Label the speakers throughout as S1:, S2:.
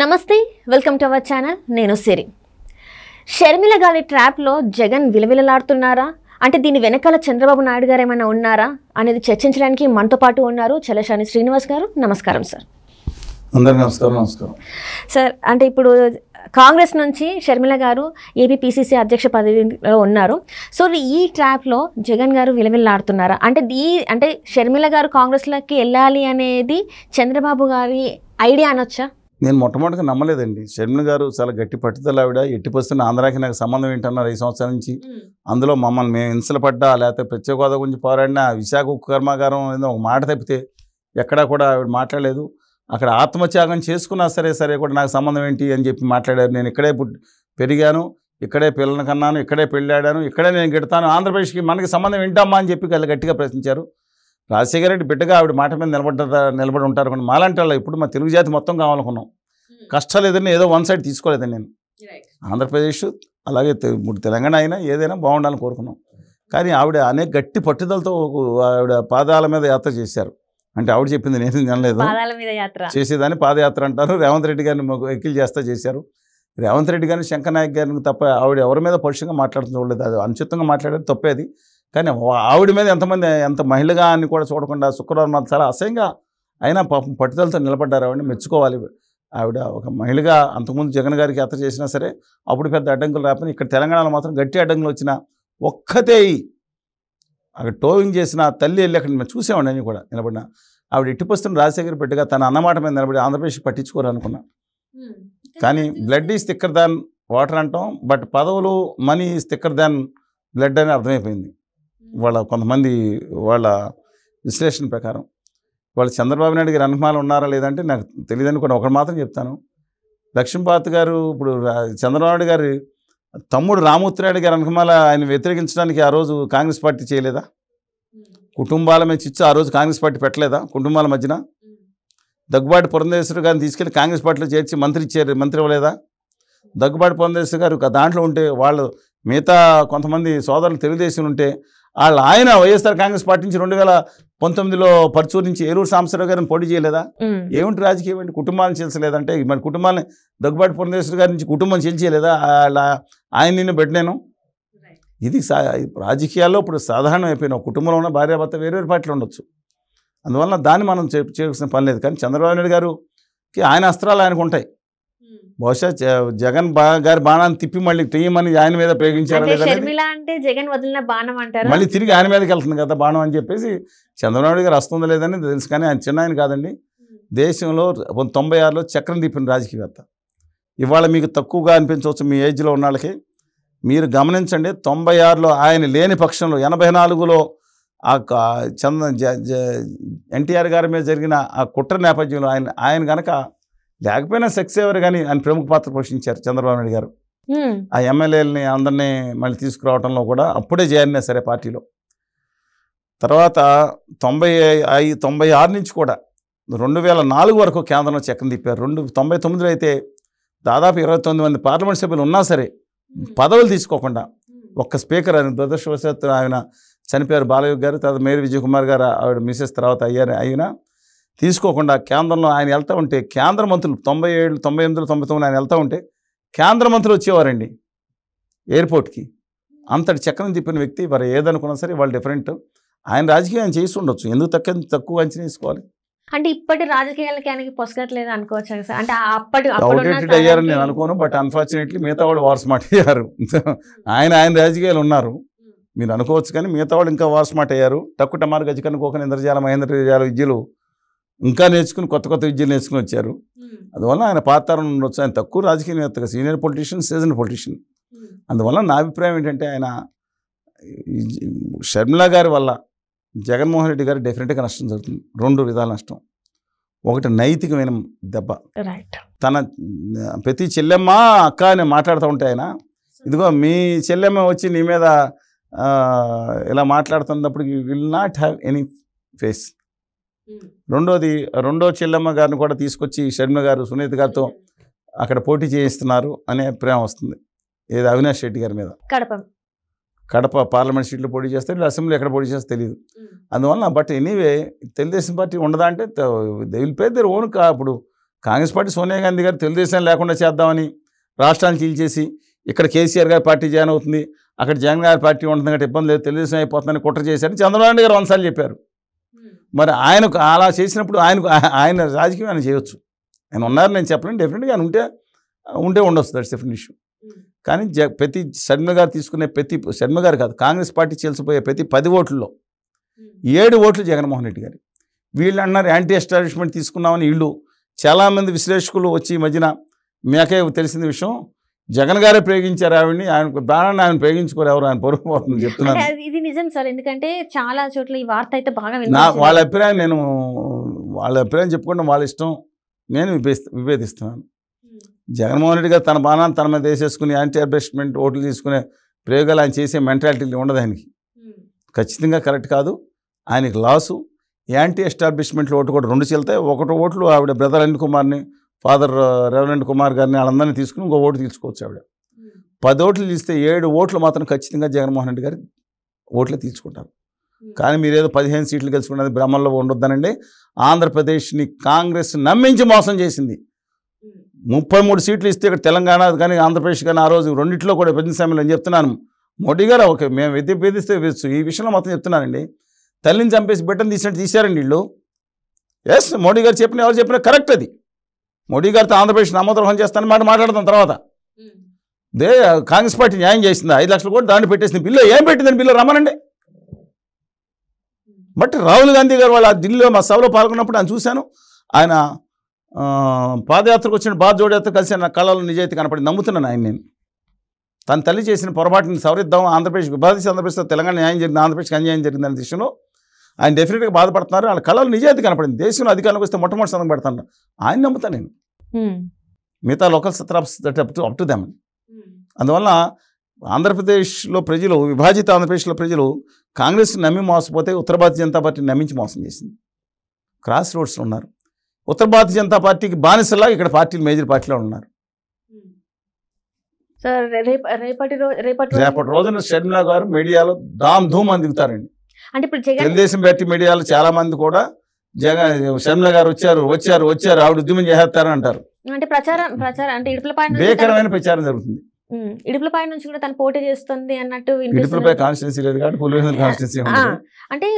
S1: నమస్తే welcome to our channel నేను సిరి షర్మిల గారి ట్రాప్లో జగన్ విలవిలలాడుతున్నారా అంటే దీని వెనకాల చంద్రబాబు నాయుడు గారు ఏమైనా ఉన్నారా అనేది చర్చించడానికి మనతో పాటు ఉన్నారు చలశాని శ్రీనివాస్ గారు నమస్కారం సార్ నమస్కారం సార్ అంటే ఇప్పుడు కాంగ్రెస్ నుంచి షర్మిల గారు ఏపీపీసీసీ అధ్యక్ష పదవిలో ఉన్నారు సో ఈ ట్రాప్లో జగన్ గారు విలవిల్లాడుతున్నారా అంటే ఈ అంటే షర్మిల గారు కాంగ్రెస్లోకి వెళ్ళాలి అనేది చంద్రబాబు గారి ఐడియా అనొచ్చా
S2: నేను మొట్టమొదటిగా నమ్మలేదండి షర్మిల గారు చాలా గట్టి పట్టుదల ఆవిడ ఎట్టి పరిస్థితున్న ఆంధ్రాకి నాకు సంబంధం ఏంటన్నారు ఈ సంవత్సరం నుంచి అందులో మమ్మల్ని మేము ఇన్సలు పడ్డా లేకపోతే ప్రత్యేక హోదా గురించి పోరాడినా విశాఖ ఉక్కు కర్మాగారం ఏదో ఒక మాట తప్పితే ఎక్కడా కూడా ఆవిడ మాట్లాడలేదు అక్కడ ఆత్మత్యాగం చేసుకున్నా సరే సరే కూడా నాకు సంబంధం ఏంటి అని చెప్పి మాట్లాడారు నేను ఇక్కడే పెరిగాను ఇక్కడే పిల్లలు కన్నాను ఇక్కడే పెళ్ళాడాను ఇక్కడే నేను గిడతాను ఆంధ్రప్రదేశ్కి మనకి సంబంధం ఏంటమ్మా అని చెప్పి వాళ్ళు గట్టిగా ప్రశ్నించారు రాజశేఖర రెడ్డి బిడ్డగా ఆవిడ మాట మీద నిలబడ్డ నిలబడి ఉంటారు కానీ మాలాంటి వాళ్ళు ఇప్పుడు మా తెలుగు జాతి మొత్తం కావాలనుకున్నాం hmm. కష్టాలు ఏదైనా ఏదో వన్ సైడ్ తీసుకోలేదు నేను ఆంధ్రప్రదేశ్ అలాగే ఇప్పుడు తెలంగాణ అయినా ఏదైనా బాగుండాలని కోరుకున్నాం కానీ ఆవిడ అనేక గట్టి పట్టుదలతో ఆవిడ పాదాల మీద యాత్ర చేశారు అంటే ఆవిడ చెప్పింది నేను వినలేదు చేసేదాన్ని పాదయాత్ర అంటారు రేవంత్ రెడ్డి గారిని మాకు ఎక్కిలు చేస్తా చేశారు రేవంత్ రెడ్డి గారిని శంకర్ నాయక్ గారిని తప్ప ఆవిడ ఎవరి మీద పరుషంగా మాట్లాడుతూ చూడలేదు అది అనుచితంగా మాట్లాడేది తప్పేది కానీ ఆవిడ మీద ఎంతమంది ఎంత మహిళగా అని కూడా చూడకుండా శుక్రవారం మాత్రం చాలా అసహ్యంగా అయినా పాపం పట్టుదలతో నిలబడ్డారు ఆవిడని మెచ్చుకోవాలి ఆవిడ ఒక మహిళగా అంతకుముందు జగన్ గారికి యాత్ర చేసినా సరే అప్పుడు పెద్ద అడ్డంకులు రాపని ఇక్కడ తెలంగాణలో మాత్రం గట్టి అడ్డంకులు వచ్చిన ఒక్కతే అక్కడ టోవింగ్ చేసిన తల్లి వెళ్ళి అక్కడ మేము చూసామండి అని కూడా నిలబడిన ఆవిడ ఇటుపస్తున్న రాజశేఖర్ పెట్టిగా తన అన్నమాట మీద నిలబడి ఆంధ్రప్రదేశ్ పట్టించుకోరు కానీ blood is thicker than water అంటాం బట్ పదవులు money is thicker than blood అని అర్థమైపోయింది వాళ్ళ కొంతమంది వాళ్ళ విశ్లేషణ ప్రకారం వాళ్ళు చంద్రబాబు నాయుడు గారి అనుమానం ఉన్నారా లేదంటే నాకు తెలియదని కూడా ఒకటి మాత్రం చెప్తాను లక్ష్మీపాత్ గారు ఇప్పుడు చంద్రబాబు గారి తమ్ముడు రామూర్తినాయుడు గారి అనుమాల ఆయన వ్యతిరేకించడానికి ఆ రోజు కాంగ్రెస్ పార్టీ చేయలేదా కుటుంబాల మీద చిచ్చు ఆ రోజు కాంగ్రెస్ పార్టీ పెట్టలేదా కుటుంబాల మధ్యన దగ్గుబాటి పురంధేశ్వరి గారిని తీసుకెళ్లి కాంగ్రెస్ పార్టీలో చేర్చి మంత్రి ఇచ్చారు మంత్రి ఇవ్వలేదా దగ్గుబాటి పురంధేశ్వరి గారు దాంట్లో ఉంటే వాళ్ళు మిగతా కొంతమంది సోదరులు తెలుగుదేశం ఉంటే వాళ్ళ ఆయన వైఎస్ఆర్ కాంగ్రెస్ పార్టీ నుంచి రెండు వేల పంతొమ్మిదిలో పర్చూరు నుంచి ఏలూరు సాంబశ్వరరావు గారిని పోటీ చేయలేదా ఏమిటి రాజకీయం ఏంటి కుటుంబాన్ని చేల్చలేదంటే మన కుటుంబాన్ని దగ్గుబాటు పురంధేశ్వర గారి నుంచి కుటుంబం చేయలేదా అలా ఆయన నిన్ను పెట్టినాను ఇది రాజకీయాల్లో ఇప్పుడు సాధారణం అయిపోయినా కుటుంబంలో ఉన్న భార్యాభర్త వేరు వేరు పార్టీలు ఉండొచ్చు అందువల్ల దాన్ని మనం చేయాల్సిన పని లేదు కానీ చంద్రబాబు నాయుడు గారుకి ఆయన అస్త్రాలు ఆయనకు ఉంటాయి బహుశా జగన్ గారి బాణాన్ని తిప్పి మళ్ళీ తీయమని ఆయన మీద ప్రయోగించారు
S1: అంటే జగన్ వదిలిన బాణం అంటారు మళ్ళీ
S2: తిరిగి ఆయన మీదకి వెళ్తుంది కదా బాణం అని చెప్పేసి చంద్రబాబు గారు వస్తుందో లేదని తెలుసు కానీ ఆయన చిన్న ఆయన కాదండి దేశంలో తొంభై ఆరులో చక్రం తిప్పిన రాజకీయవేత్త ఇవాళ మీకు తక్కువగా అనిపించవచ్చు మీ ఏజ్లో ఉన్న వాళ్ళకి మీరు గమనించండి తొంభై ఆరులో ఆయన లేని పక్షంలో ఎనభై నాలుగులో ఆ చంద్ర ఎన్టీఆర్ గారి మీద జరిగిన ఆ కుట్ర నేపథ్యంలో ఆయన ఆయన కనుక లేకపోయినా సెక్స్ ఎవరు కానీ ఆయన ప్రముఖ పాత్ర పోషించారు చంద్రబాబు నాయుడు గారు ఆ ఎమ్మెల్యేలని అందరినీ మళ్ళీ తీసుకురావడంలో కూడా అప్పుడే చేరినా సరే పార్టీలో తర్వాత తొంభై ఐదు తొంభై ఆరు నుంచి కూడా రెండు వేల నాలుగు వరకు కేంద్రంలో చక్కని తిప్పారు రెండు తొంభై తొమ్మిదిలో అయితే దాదాపు ఇరవై తొమ్మిది మంది పార్లమెంట్ సభ్యులు ఉన్నా సరే పదవులు తీసుకోకుండా ఒక్క స్పీకర్ ఆయన దురదృష్టవశాత్తు ఆయన చనిపోయారు బాలయ్య గారు తర్వాత మేరీ విజయకుమార్ కుమార్ గారు ఆవిడ మిసెస్ తర్వాత అయ్యారు అయినా తీసుకోకుండా కేంద్రంలో ఆయన వెళ్తూ ఉంటే కేంద్ర మంత్రులు తొంభై ఏడు తొంభై ఎనిమిదిలో తొంభై తొమ్మిది ఆయన వెళ్తూ ఉంటే కేంద్ర మంత్రులు వచ్చేవారండి ఎయిర్పోర్ట్కి అంతటి చక్రం తిప్పిన వ్యక్తి వారు ఏదనుకున్నా సరే వాళ్ళు డిఫరెంట్ ఆయన రాజకీయం ఆయన చేసి ఉండొచ్చు ఎందుకు తక్కువ తక్కువ అంచనా వేసుకోవాలి
S1: అంటే ఇప్పటి రాజకీయాలకి ఆయనకి పొసగట్లేదు అనుకోవచ్చు సార్ అంటే అప్పటి అయ్యారని నేను
S2: అనుకోను బట్ అన్ఫార్చునేట్లీ మిగతా వాళ్ళు వార్ స్మార్ట్ అయ్యారు ఆయన ఆయన రాజకీయాలు ఉన్నారు మీరు అనుకోవచ్చు కానీ మిగతా వాళ్ళు ఇంకా వార్ స్మార్ట్ అయ్యారు టక్కు టమారు గజకన్నుకోకని ఇంద్రజాల మహేంద్ర విజయాలు విద్యలు ఇంకా నేర్చుకుని కొత్త కొత్త విద్యలు నేర్చుకుని వచ్చారు అందువల్ల ఆయన పాతారం ఉండొచ్చు ఆయన తక్కువ రాజకీయవేత్తగా సీనియర్ పొలిటీషియన్ సీజన్ పొలిటీషియన్ అందువల్ల నా అభిప్రాయం ఏంటంటే ఆయన షర్మిలా గారి వల్ల జగన్మోహన్ రెడ్డి గారు డెఫినెట్గా నష్టం జరుగుతుంది రెండు విధాల నష్టం ఒకటి నైతికమైన దెబ్బ తన ప్రతి చెల్లెమ్మ అక్క అని మాట్లాడుతూ ఉంటే ఆయన ఇదిగో మీ చెల్లెమ్మ వచ్చి నీ మీద ఇలా మాట్లాడుతున్నప్పుడు will not have any face రెండోది రెండో చెల్లెమ్మ గారిని కూడా తీసుకొచ్చి షర్మ గారు సునీత గారితో అక్కడ పోటీ చేయిస్తున్నారు అనే అభిప్రాయం వస్తుంది ఏది అవినాష్ రెడ్డి గారి మీద కడప కడప పార్లమెంట్ సీట్లు పోటీ చేస్తే అసెంబ్లీ ఎక్కడ పోటీ చేస్తే తెలియదు అందువల్ల బట్ ఎనీవే తెలుగుదేశం పార్టీ ఉండదా అంటే దే పేరు పే ఓన్ కా ఇప్పుడు కాంగ్రెస్ పార్టీ సోనియా గాంధీ గారు తెలుగుదేశం లేకుండా చేద్దామని రాష్ట్రాన్ని చీల్చేసి ఇక్కడ కేసీఆర్ గారి పార్టీ జాయిన్ అవుతుంది అక్కడ జగన్ గారి పార్టీ ఉంటుంది కాబట్టి ఇబ్బంది లేదు తెలుగుదేశం అయిపోతుందని కుట్ర చేశారని చంద్రబాబు నాయుడు గారు వంశాలు చెప్పారు మరి ఆయనకు అలా చేసినప్పుడు ఆయనకు ఆయన రాజకీయం ఆయన చేయొచ్చు ఆయన ఉన్నారు నేను చెప్పలేను డెఫినెట్గా ఆయన ఉంటే ఉంటే ఉండొచ్చు దట్స్ డిఫరెంట్ ఇష్యూ కానీ జ ప్రతి శర్మ గారు తీసుకునే ప్రతి శర్మ గారు కాదు కాంగ్రెస్ పార్టీ చేల్సిపోయే ప్రతి పది ఓట్లలో ఏడు ఓట్లు జగన్మోహన్ రెడ్డి గారు వీళ్ళు అన్నారు యాంటీ ఎస్టాబ్లిష్మెంట్ తీసుకున్నామని వీళ్ళు చాలామంది విశ్లేషకులు వచ్చి ఈ మధ్యన మేకే తెలిసిన విషయం జగన్ గారే ప్రయోగించారు ఆవిడని ఆయన దానాన్ని ఆయన ప్రయోగించుకోరు ఎవరు ఆయన పొరుగుపోతుంది చెప్తున్నారు
S1: ఇది నిజం సార్ ఎందుకంటే చాలా చోట్ల ఈ వార్త అయితే బాగా నా వాళ్ళ
S2: అభిప్రాయం నేను వాళ్ళ అభిప్రాయం చెప్పుకుంటే వాళ్ళ ఇష్టం నేను విభేదిస్తున్నాను hmm. జగన్మోహన్ రెడ్డి గారు తన బాణాన్ని తన మీద వేసేసుకుని యాంటీ అడ్వర్టైజ్మెంట్ ఓట్లు తీసుకునే ప్రయోగాలు ఆయన చేసే మెంటాలిటీ ఉండదు ఆయనకి hmm. ఖచ్చితంగా కరెక్ట్ కాదు ఆయనకి లాసు యాంటీ ఎస్టాబ్లిష్మెంట్లో ఓటు కూడా రెండు చెల్తాయి ఒకటి ఓట్లు ఆవిడ బ్రదర్ అనిల్ కుమార్ని ఫాదర్ రెవరెంట్ కుమార్ గారిని వాళ్ళందరినీ తీసుకుని ఇంకో ఓటు తీసుకోవచ్చు ఆవిడ పది ఓట్లు తీస్తే ఏడు ఓట్లు మాత్రం ఖచ్చితంగా జగన్మోహన్ రెడ్డి గారి ఓట్లే తీసుకుంటారు hmm. కానీ మీరు ఏదో పదిహేను సీట్లు గెలుచుకున్నది భ్రమల్లో ఉండొద్దనండి ఆంధ్రప్రదేశ్ని కాంగ్రెస్ నమ్మించి మోసం చేసింది hmm. ముప్పై మూడు సీట్లు ఇస్తే ఇక్కడ తెలంగాణ కానీ ఆంధ్రప్రదేశ్ కానీ ఆ రోజు రెండింటిలో కూడా ప్రజల సమయంలో చెప్తున్నాను మోడీ గారు ఓకే మేము వెతి వేధిస్తే వేస్తు ఈ విషయంలో మొత్తం చెప్తున్నానండి తల్లిని చంపేసి బిడ్డను తీసినట్టు తీశారండి వీళ్ళు ఎస్ మోడీ గారు చెప్పిన ఎవరు చెప్పినా కరెక్ట్ అది మోడీ గారితో ఆంధ్రప్రదేశ్ నామద్రోహం చేస్తాను మాట మాట్లాడతాం తర్వాత దే కాంగ్రెస్ పార్టీ న్యాయం చేసింది ఐదు లక్షలు కూడా దాన్ని పెట్టేసింది బిల్లు ఏం పెట్టిందని బిల్లు రమ్మనండి బట్ రాహుల్ గాంధీ గారు వాళ్ళు ఆ ఢిల్లీలో మా సభలో పాల్గొన్నప్పుడు ఆయన చూశాను ఆయన పాదయాత్రకు వచ్చిన బాధ జోడయాత్ర కలిసి నా కళలో నిజాయితీ కనపడి నమ్ముతున్నాను ఆయన నేను తన తల్లి చేసిన పొరపాటుని సవరిద్దాం ఆంధ్రప్రదేశ్ భారతదేశ ఆంధ్రప్రదేశ్ తెలంగాణ న్యాయం జరిగింది ఆంధ్రప్రదేశ్కి అన్యాయం జరిగిందనే విషయంలో ఆయన డెఫినెట్గా బాధపడుతున్నారు వాళ్ళ కళలు నిజాయితీ కనపడింది దేశంలో అధికారంలోకి వస్తే మొట్టమొదటి సందం పెడతాను ఆయన నమ్ముతాను నేను మిగతా local satraps up to up to them అందువల్ల ఆంధ్రప్రదేశ్లో ప్రజలు విభాజిత ఆంధ్రప్రదేశ్లో ప్రజలు కాంగ్రెస్ నమ్మి మోసపోతే ఉత్తర భారతీయ జనతా పార్టీ నమ్మించి మోసం చేసింది క్రాస్ రోడ్స్లో ఉన్నారు ఉత్తర భారతీయ జనతా పార్టీకి బానిసలా ఇక్కడ పార్టీలు మేజర్ పార్టీలో ఉన్నారు
S1: రేపటి రోజు రేపటి
S2: రోజున షర్మిలా గారు మీడియాలో దామ్ ధూమ్ అని దిగుతారండి
S1: అంటే ఇప్పుడు తెలుగుదేశం
S2: పార్టీ మీడియాలో చాలా మంది కూడా జగన్ శర్మిల గారు వచ్చారు వచ్చారు వచ్చారు ఆవిడ ఉద్యమం చేసేస్తారని అంటారు
S1: అంటే ప్రచారం ప్రచారం అంటే ఇడుపుల
S2: ప్రచారం జరుగుతుంది
S1: ఇడుపులపై నుంచి కూడా తను పోటీ చేస్తుంది అన్నట్టు ఇడుపులపై
S2: కాన్స్టిట్యూన్సీ లేదు కాబట్టి కాన్స్టిట్యూన్సీ
S1: అంటే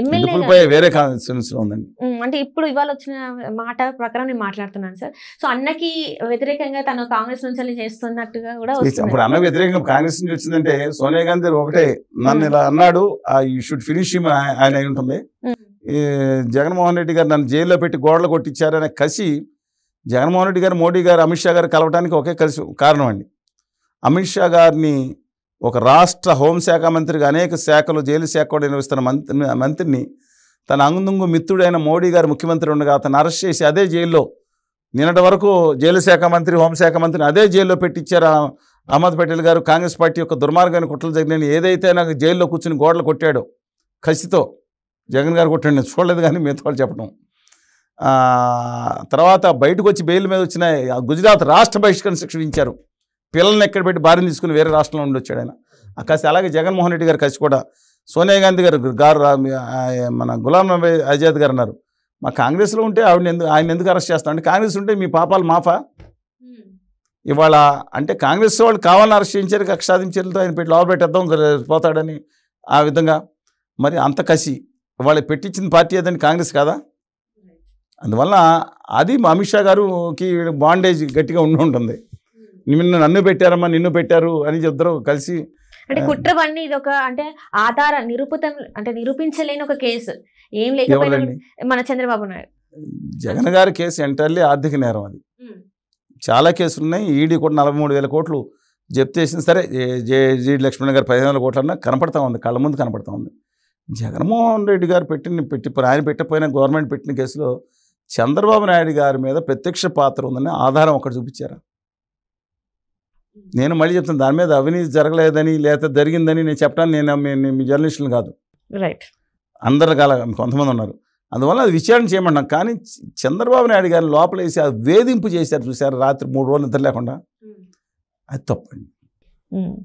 S1: ఎమ్మెల్యే
S2: వేరే కాన్స్టిట్యున్సీ ఉందండి
S1: అంటే ఇప్పుడు ఇవాళ వచ్చిన మాట ప్రకారం నేను మాట్లాడుతున్నాను సార్ సో అన్నకి వ్యతిరేకంగా తను కాంగ్రెస్ నుంచి చేస్తున్నట్టుగా కూడా ఇప్పుడు
S2: అన్న వ్యతిరేకంగా కాంగ్రెస్ నుంచి వచ్చిందంటే సోనియా గాంధీ ఒకటే నన్ను ఇలా అన్నాడు యూ షుడ్ ఫినిష్ ఆయన అయి ఉంటుంది జగన్మోహన్ రెడ్డి గారు నన్ను జైల్లో పెట్టి గోడలు కొట్టించారనే కసి జగన్మోహన్ రెడ్డి గారు మోడీ గారు అమిత్ షా గారు కలవడానికి ఒకే కలిసి కారణం అండి అమిత్ షా గారిని ఒక రాష్ట్ర హోంశాఖ మంత్రిగా అనేక శాఖలు జైలు శాఖ కూడా నిర్వహిస్తున్న మంత్రి మంత్రిని తన అంగుంగు మిత్రుడైన మోడీ గారు ముఖ్యమంత్రి ఉండగా అతను అరెస్ట్ చేసి అదే జైల్లో నిన్నటి వరకు జైలు శాఖ మంత్రి హోంశాఖ మంత్రిని అదే జైల్లో పెట్టించారు అహ్మద్ పటేల్ గారు కాంగ్రెస్ పార్టీ యొక్క దుర్మార్గాన్ని కుట్రలు జగన్ ఏదైతే నాకు జైల్లో కూర్చుని గోడలు కొట్టాడో కసితో జగన్ గారు కొట్టాడు చూడలేదు కానీ మిగతా చెప్పడం తర్వాత బయటకు వచ్చి బెయిల్ మీద వచ్చిన గుజరాత్ రాష్ట్ర బహిష్కరణ శిక్ష విధించారు పిల్లల్ని ఎక్కడ పెట్టి భార్యను తీసుకుని వేరే రాష్ట్రంలో ఉండి వచ్చాడు ఆయన కాస్త అలాగే జగన్మోహన్ రెడ్డి గారు కలిసి కూడా సోనియా గాంధీ గారు గారు మన గులాం నబీ ఆజాద్ గారు అన్నారు మా కాంగ్రెస్లో ఉంటే ఆవిడ ఎందుకు ఆయన ఎందుకు అరెస్ట్ చేస్తాం అంటే కాంగ్రెస్ ఉంటే మీ పాపాలు మాఫా ఇవాళ అంటే కాంగ్రెస్ వాళ్ళు కావాలని అరెస్ట్ చేయించారు కక్ష సాధించారుతో ఆయన పెట్టి లోపల పెట్టేద్దాం పోతాడని ఆ విధంగా మరి అంత కసి ఇవాళ పెట్టించిన పార్టీ ఏదని కాంగ్రెస్ కాదా అందువల్ల అది అమిత్ షా గారుకి బాండేజ్ గట్టిగా ఉండి ఉంటుంది నిన్ను నన్ను పెట్టారమ్మా నిన్ను పెట్టారు అని చెప్తారు కలిసి
S1: అంటే కుట్రవన్నీ ఇది ఒక అంటే ఆధార నిరూపితం అంటే నిరూపించలేని ఒక కేసు ఏం లేకపోయినా మన చంద్రబాబు నాయుడు
S2: జగన్ గారి కేసు ఎంటర్లీ ఆర్థిక నేరం అది చాలా కేసులు ఉన్నాయి ఈడీ కూడా నలభై మూడు వేల కోట్లు జప్తు చేసిన సరే జేజీ లక్ష్మణ్ గారు పదిహేను వేల కోట్లన్నా కనపడతా ఉంది కళ్ళ ముందు కనపడతా ఉంది జగన్మోహన్ రెడ్డి గారు పెట్టిన పెట్టి ఆయన పెట్టపోయిన గవర్నమెంట్ పెట్టిన కేసులో చంద్రబాబు నాయుడు గారి మీద ప్రత్యక్ష పాత్ర ఉందని ఆధారం ఒకటి చూపించారా నేను మళ్ళీ చెప్తాను దాని మీద అవినీతి జరగలేదని లేకపోతే జరిగిందని నేను చెప్పడానికి నేను మీ జర్నలిస్టులు కాదు రైట్ అందరు కాల కొంతమంది ఉన్నారు అందువల్ల అది విచారణ చేయమన్నాం కానీ చంద్రబాబు నాయుడు గారిని లోపలేసి అది వేధింపు చేశారు చూసారు రాత్రి మూడు రోజులు నిద్ర లేకుండా hmm. అది తప్పండి hmm.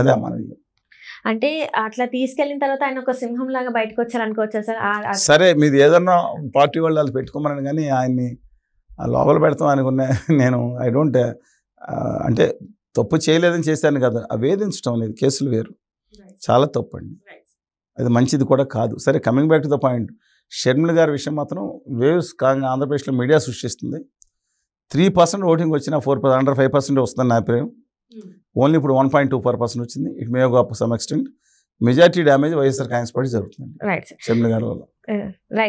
S2: అదే మనవి
S1: అంటే అట్లా తీసుకెళ్లిన తర్వాత ఆయన ఒక సింహం లాగా బయటకు వచ్చారనుకోవచ్చా సార్
S2: సరే మీది ఏదన్నా పార్టీ వాళ్ళు వాళ్ళు పెట్టుకోమని కానీ ఆయన్ని లోపల పెడతాం అనుకున్నా నేను ఐ డోంట్ అంటే తప్పు చేయలేదని చేశాను కదా ఆ వేధించడం లేదు కేసులు వేరు చాలా తప్పు అండి అది మంచిది కూడా కాదు సరే coming back to the point Sharmila గారి విషయం మాత్రం వేవ్స్ కాగా ఆంధ్రప్రదేశ్లో మీడియా సృష్టిస్తుంది త్రీ పర్సెంట్ ఓటింగ్ వచ్చిన four percent under five percent వస్తుందని నా అభిప్రాయం hmm. ఓన్లీ ఇప్పుడు one point two four percent వచ్చింది it may go up some extent majority damage YSR Congress Party జరుగుతుంది షర్మిల గారి వల్ల
S1: uh,